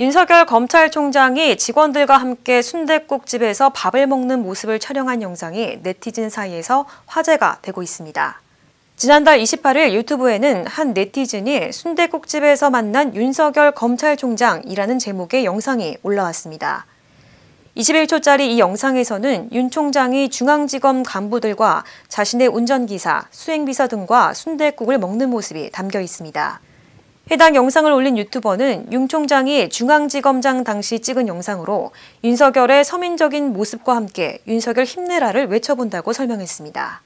윤석열 검찰총장이 직원들과 함께 순대국집에서 밥을 먹는 모습을 촬영한 영상이 네티즌 사이에서 화제가 되고 있습니다. 지난달 28일 유튜브에는 한 네티즌이 순대국집에서 만난 윤석열 검찰총장이라는 제목의 영상이 올라왔습니다. 21초짜리 이 영상에서는 윤 총장이 중앙지검 간부들과 자신의 운전기사, 수행비서 등과 순대국을 먹는 모습이 담겨 있습니다. 해당 영상을 올린 유튜버는 윤 총장이 중앙지검장 당시 찍은 영상으로 윤석열의 서민적인 모습과 함께 윤석열 힘내라를 외쳐본다고 설명했습니다.